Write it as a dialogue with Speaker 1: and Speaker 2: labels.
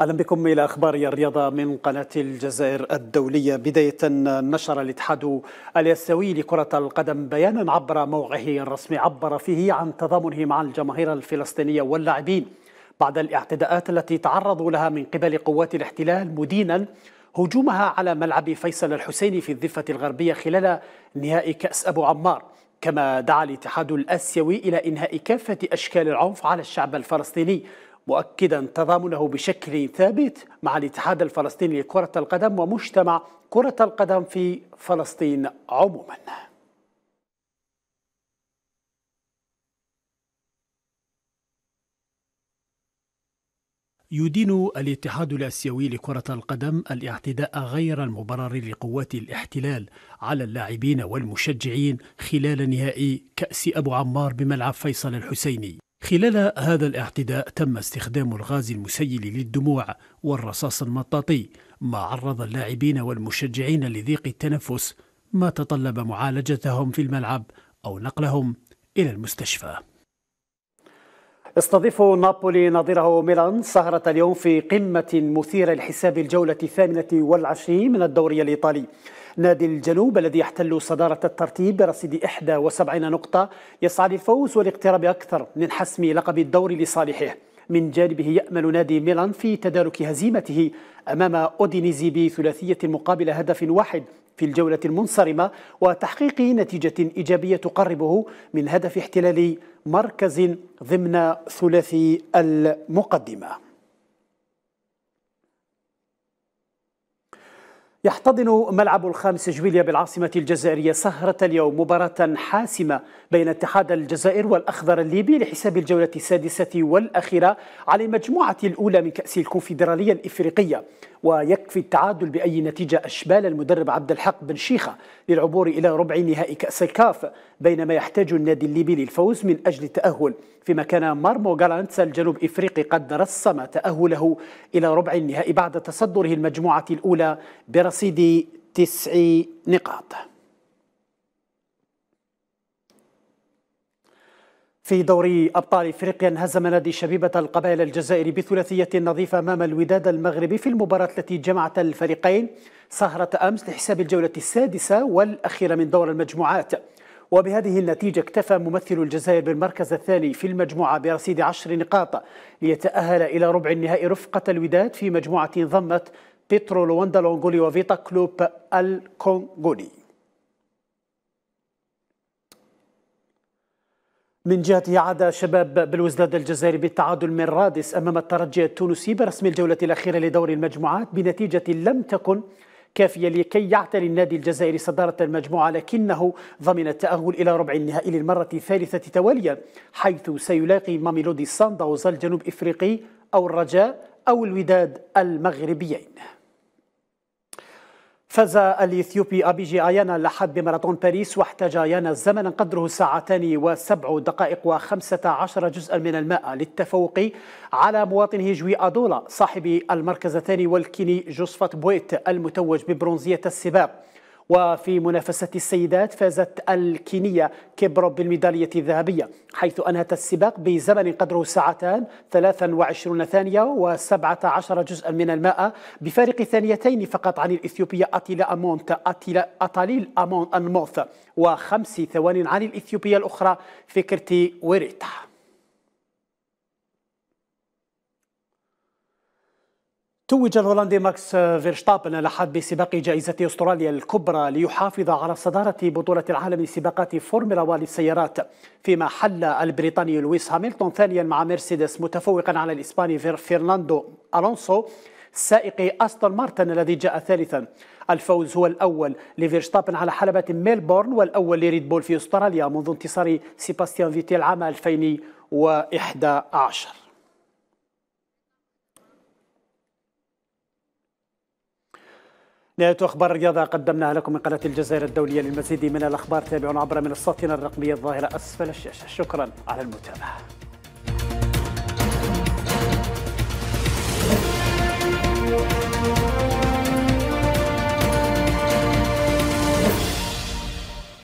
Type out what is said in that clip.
Speaker 1: اهلا بكم الى اخبار الرياضه من قناه الجزائر الدوليه بدايه نشر الاتحاد الاسيوي لكره القدم بيانا عبر موقعه الرسمي عبر فيه عن تضامنه مع الجماهير الفلسطينيه واللاعبين بعد الاعتداءات التي تعرضوا لها من قبل قوات الاحتلال مدينا هجومها على ملعب فيصل الحسيني في الضفه الغربيه خلال نهائي كاس ابو عمار كما دعا الاتحاد الاسيوي الى انهاء كافه اشكال العنف على الشعب الفلسطيني مؤكدا تضامنه بشكل ثابت مع الاتحاد الفلسطيني لكرة القدم ومجتمع كرة القدم في فلسطين عموما يدين الاتحاد الاسيوي لكره القدم الاعتداء غير المبرر لقوات الاحتلال على اللاعبين والمشجعين خلال نهائي كاس ابو عمار بملعب فيصل الحسيني خلال هذا الاعتداء تم استخدام الغاز المسيل للدموع والرصاص المطاطي ما عرض اللاعبين والمشجعين لضيق التنفس ما تطلب معالجتهم في الملعب أو نقلهم إلى المستشفى استضيف نابولي نظيره ميلان سهرة اليوم في قمة مثيرة لحساب الجولة الثامنة والعشرين من الدوري الإيطالي نادي الجنوب الذي يحتل صدارة الترتيب برصيد 71 نقطة يسعى للفوز والاقتراب أكثر من حسم لقب الدوري لصالحه من جانبه يأمل نادي ميلان في تدارك هزيمته أمام أودينيزي بثلاثية مقابل هدف واحد في الجولة المنصرمة وتحقيق نتيجة إيجابية تقربه من هدف احتلال مركز ضمن ثلاثي المقدمة يحتضن ملعب الخامس جويليا بالعاصمة الجزائرية سهرة اليوم مباراة حاسمة بين اتحاد الجزائر والأخضر الليبي لحساب الجولة السادسة والأخيرة على المجموعة الأولى من كأس الكونفدرالية الإفريقية ويكفي التعادل بأي نتيجة أشبال المدرب عبد الحق بن شيخة للعبور إلى ربع نهائي كأس الكاف بينما يحتاج النادي الليبي للفوز من أجل التأهل فيما كان مارمو غالانتس الجنوب إفريقي قد رسم تأهله إلى ربع النهائي بعد تصدره المجموعة الأولى برصيد تسع نقاط في دوري أبطال إفريقيا هزم نادي شبيبة القبائل الجزائري بثلاثية نظيفة أمام الوداد المغربي في المباراة التي جمعت الفريقين سهرة أمس لحساب الجولة السادسة والأخيرة من دور المجموعات وبهذه النتيجة اكتفى ممثل الجزائر بالمركز الثاني في المجموعة برصيد عشر نقاط ليتأهل إلى ربع النهائي رفقة الوداد في مجموعة ضمت بيترو لواندا لونغولي وفيتا كلوب الكونغولي من جهته عاد شباب بالوزداد الجزائري بالتعادل من رادس امام الترجي التونسي برسم الجوله الاخيره لدور المجموعات بنتيجه لم تكن كافية لكي يعتلي النادي الجزائري صدارة المجموعة لكنه ضمن التأهل إلى ربع النهائي للمرة الثالثة تواليا حيث سيلاقي ماميلودي سانداوز الجنوب إفريقي أو الرجاء أو الوداد المغربيين فاز الإثيوبي أبيجي آيانا لحد بماراثون باريس واحتاج آيانا زمنا قدره ساعتان وسبع دقائق و عشر جزءا من الماء للتفوق على مواطنه جوي أدولا صاحب المركز الثاني والكيني جوسفات بويت المتوج ببرونزية السباق وفي منافسة السيدات فازت الكينية كبرب بالميدالية الذهبية حيث أنهت السباق بزمن قدره ساعتان 23 ثانية و17 جزءا من الماء بفارق ثانيتين فقط عن الإثيوبية أتيلا أمونت أتيلا أطاليل أمون أنموث وخمس ثوان عن الإثيوبية الأخرى فكرتي ويريتا توج الهولندي ماكس فيرشتابن الأحد بسباق جائزة أستراليا الكبرى ليحافظ على صدارة بطولة العالم لسباقات فورمولا 1 للسيارات فيما حل البريطاني لويس هاملتون ثانيا مع مرسيدس متفوقا على الإسباني فرناندو ألونسو سائق أستون مارتن الذي جاء ثالثا الفوز هو الأول لفيرشتابن على حلبة ميلبورن والأول لريد بول في أستراليا منذ انتصار سيباستيان فيتيل عام 2011 نهاية أخبار الرياضة قدمناها لكم من قناة الجزائر الدولية للمزيد من الأخبار تابعونا عبر منصاتنا الرقمية الظاهرة أسفل الشاشة شكرا على المتابعة